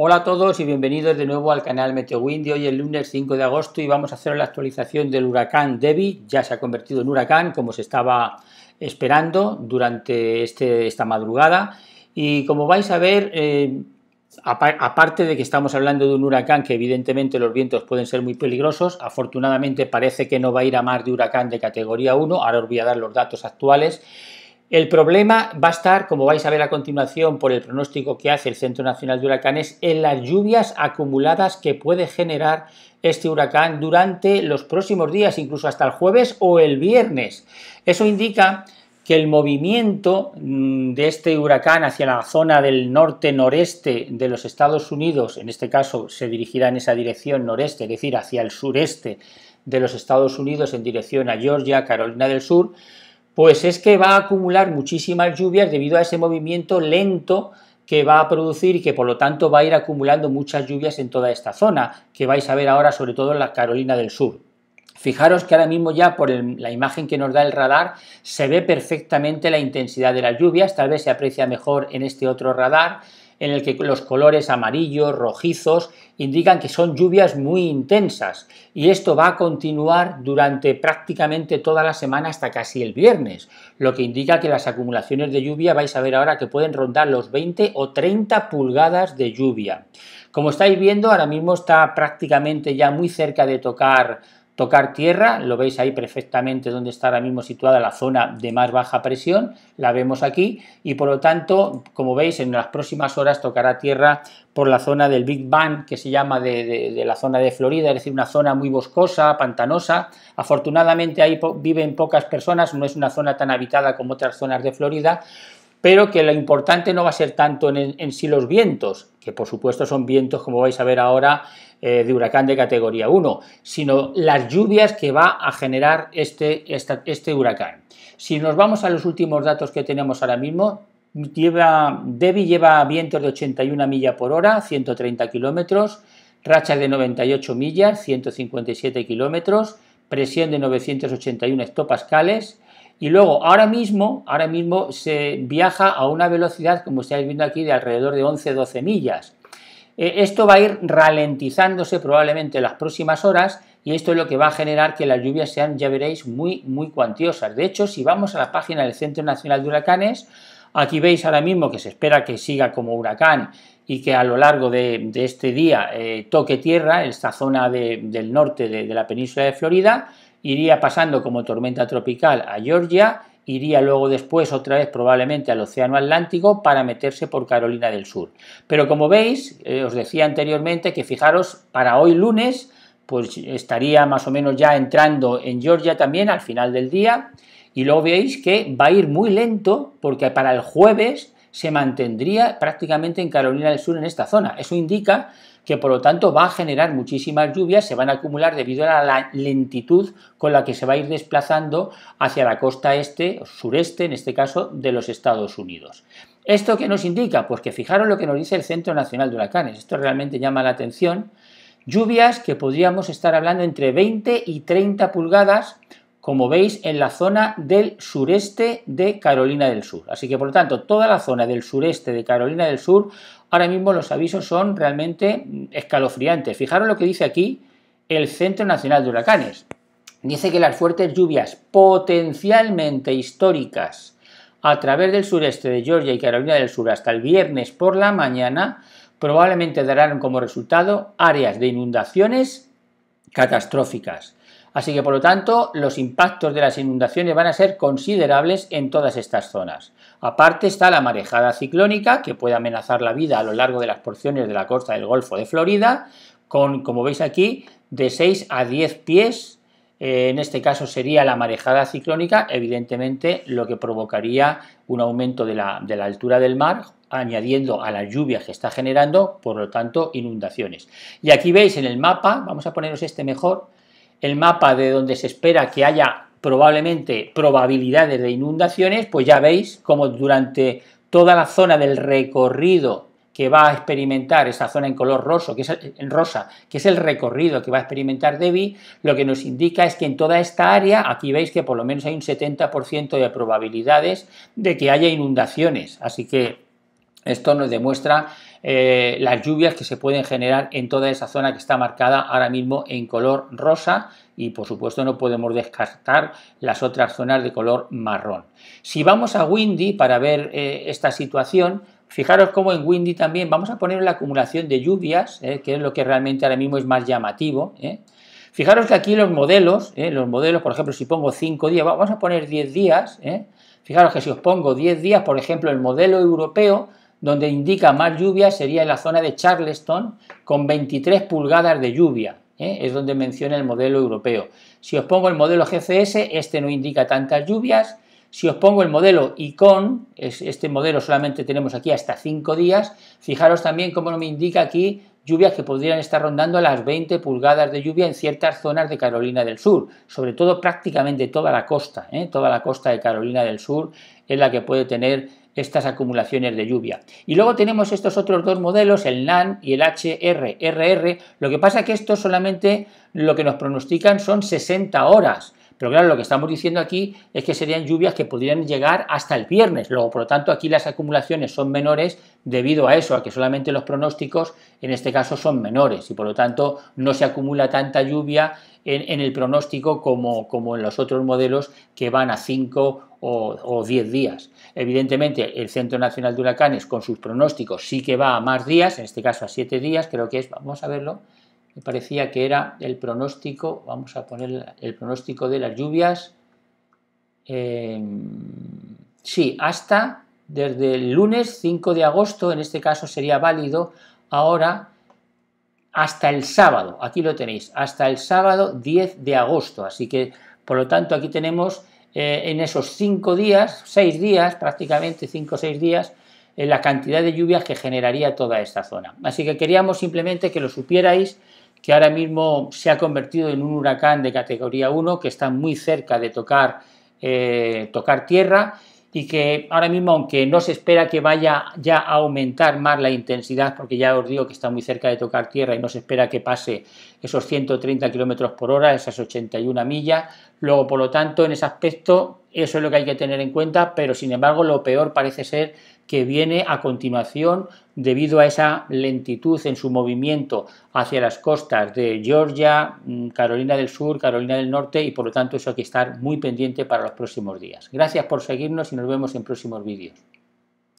Hola a todos y bienvenidos de nuevo al canal Meteo Windy, hoy el lunes 5 de agosto y vamos a hacer la actualización del huracán Debbie, ya se ha convertido en huracán como se estaba esperando durante este, esta madrugada y como vais a ver, eh, aparte de que estamos hablando de un huracán que evidentemente los vientos pueden ser muy peligrosos, afortunadamente parece que no va a ir a más de huracán de categoría 1, ahora os voy a dar los datos actuales el problema va a estar, como vais a ver a continuación por el pronóstico que hace el Centro Nacional de Huracanes, en las lluvias acumuladas que puede generar este huracán durante los próximos días, incluso hasta el jueves o el viernes. Eso indica que el movimiento mm, de este huracán hacia la zona del norte-noreste de los Estados Unidos, en este caso se dirigirá en esa dirección noreste, es decir, hacia el sureste de los Estados Unidos en dirección a Georgia, Carolina del Sur, pues es que va a acumular muchísimas lluvias debido a ese movimiento lento que va a producir y que por lo tanto va a ir acumulando muchas lluvias en toda esta zona, que vais a ver ahora sobre todo en la Carolina del Sur. Fijaros que ahora mismo ya por la imagen que nos da el radar se ve perfectamente la intensidad de las lluvias, tal vez se aprecia mejor en este otro radar, en el que los colores amarillos, rojizos, indican que son lluvias muy intensas y esto va a continuar durante prácticamente toda la semana hasta casi el viernes, lo que indica que las acumulaciones de lluvia vais a ver ahora que pueden rondar los 20 o 30 pulgadas de lluvia. Como estáis viendo, ahora mismo está prácticamente ya muy cerca de tocar tocar tierra, lo veis ahí perfectamente donde está ahora mismo situada la zona de más baja presión, la vemos aquí y por lo tanto, como veis, en las próximas horas tocará tierra por la zona del Big Bang, que se llama de, la zona de Florida, es decir, una zona muy boscosa, pantanosa. Afortunadamente ahí viven pocas personas, no es una zona tan habitada como otras zonas de Florida, pero que lo importante no va a ser tanto en, sí los vientos, que por supuesto son vientos, como vais a ver ahora, eh, de huracán de categoría 1, sino las lluvias que va a generar este, este huracán. Si nos vamos a los últimos datos que tenemos ahora mismo, lleva, Debbie lleva vientos de 81 millas por hora, 130 kilómetros, rachas de 98 millas, 157 kilómetros, presión de 981 hectopascales, y luego, ahora mismo, ahora mismo se viaja a una velocidad, como estáis viendo aquí, de alrededor de 11-12 millas. E, esto va a ir ralentizándose probablemente en las próximas horas y esto es lo que va a generar que las lluvias sean, ya veréis, muy, muy cuantiosas. De hecho, si vamos a la página del Centro Nacional de Huracanes, aquí veis ahora mismo que se espera que siga como huracán y que a lo largo de, este día eh, toque tierra en esta zona del norte de la península de Florida iría pasando como tormenta tropical a Georgia, iría luego después otra vez probablemente al Océano Atlántico para meterse por Carolina del Sur. Pero como veis, eh, os decía anteriormente que fijaros, para hoy lunes, pues estaría más o menos ya entrando en Georgia también al final del día. Y luego veis que va a ir muy lento porque para el jueves se mantendría prácticamente en Carolina del Sur en esta zona. Eso indica que por lo tanto va a generar muchísimas lluvias, se van a acumular debido a la lentitud con la que se va a ir desplazando hacia la costa este, sureste en este caso, de los Estados Unidos. ¿Esto qué nos indica? Pues que fijaros lo que nos dice el Centro Nacional de Huracanes, esto realmente llama la atención, lluvias que podríamos estar hablando entre 20 y 30 pulgadas como veis, en la zona del sureste de Carolina del Sur. Así que, por lo tanto, toda la zona del sureste de Carolina del Sur, ahora mismo los avisos son realmente escalofriantes. Fijaros lo que dice aquí el Centro Nacional de Huracanes. Dice que las fuertes lluvias potencialmente históricas a través del sureste de Georgia y Carolina del Sur hasta el viernes por la mañana probablemente darán como resultado áreas de inundaciones catastróficas. Así que, por lo tanto, los impactos de las inundaciones van a ser considerables en todas estas zonas. Aparte está la marejada ciclónica, que puede amenazar la vida a lo largo de las porciones de la costa del Golfo de Florida, con, como veis aquí, de 6 a 10 pies eh, en este caso sería la marejada ciclónica, evidentemente lo que provocaría un aumento de la, altura del mar, añadiendo a la lluvia que está generando, por lo tanto, inundaciones. Y aquí veis en el mapa, vamos a poneros este mejor, el mapa de donde se espera que haya probablemente probabilidades de inundaciones, pues ya veis como durante toda la zona del recorrido que va a experimentar esa zona en color rosa que, es el, en rosa, que es el recorrido que va a experimentar Debbie, lo que nos indica es que en toda esta área, aquí veis que por lo menos hay un 70% de probabilidades de que haya inundaciones, así que esto nos demuestra eh, las lluvias que se pueden generar en toda esa zona que está marcada ahora mismo en color rosa y por supuesto no podemos descartar las otras zonas de color marrón. Si vamos a Windy para ver eh, esta situación, Fijaros cómo en Windy también vamos a poner la acumulación de lluvias, eh, que es lo que realmente ahora mismo es más llamativo. Eh. Fijaros que aquí los modelos, eh, los modelos, por ejemplo, si pongo 5 días, vamos a poner 10 días. Fijaros que si os pongo 10 días, por ejemplo, el modelo europeo, donde indica más lluvias sería en la zona de Charleston, con 23 pulgadas de lluvia. es donde menciona el modelo europeo. Si os pongo el modelo GCS, este no indica tantas lluvias, si os pongo el modelo ICON, este modelo solamente tenemos aquí hasta 5 días, fijaros también cómo me indica aquí lluvias que podrían estar rondando a las 20 pulgadas de lluvia en ciertas zonas de Carolina del Sur, sobre todo prácticamente toda la costa, ¿eh? toda la costa de Carolina del Sur es la que puede tener estas acumulaciones de lluvia. Y luego tenemos estos otros dos modelos, el NAN y el HRRR, lo que pasa que estos solamente lo que nos pronostican son 60 horas, pero claro, lo que estamos diciendo aquí es que serían lluvias que podrían llegar hasta el viernes. Luego, por lo tanto, aquí las acumulaciones son menores debido a eso, a que solamente los pronósticos en este caso son menores y por lo tanto no se acumula tanta lluvia en, el pronóstico como, como en los otros modelos que van a 5 o 10 días. Evidentemente, el Centro Nacional de Huracanes con sus pronósticos sí que va a más días, en este caso a 7 días, creo que es, vamos a verlo, me parecía que era el pronóstico, vamos a poner el pronóstico de las lluvias, em, sí, hasta desde el lunes 5 de agosto, en este caso sería válido, ahora hasta el sábado, aquí lo tenéis, hasta el sábado 10 de agosto, así que por lo tanto aquí tenemos eh, en esos 5 días, 6 días, prácticamente 5 o 6 días, eh, la cantidad de lluvias que generaría toda esta zona. Así que queríamos simplemente que lo supierais que ahora mismo se ha convertido en un huracán de categoría 1, que está muy cerca de tocar, eh, tocar tierra y que ahora mismo, aunque no se espera que vaya ya a aumentar más la intensidad, porque ya os digo que está muy cerca de tocar tierra y no se espera que pase esos 130 kilómetros por hora, esas 81 millas, luego por lo tanto en ese aspecto eso es lo que hay que tener en cuenta, pero sin embargo lo peor parece ser que viene a continuación debido a esa lentitud en su movimiento hacia las costas de Georgia, mm, Carolina del Sur, Carolina del Norte y por lo tanto eso hay que estar muy pendiente para los próximos días. Gracias por seguirnos y nos vemos en próximos vídeos.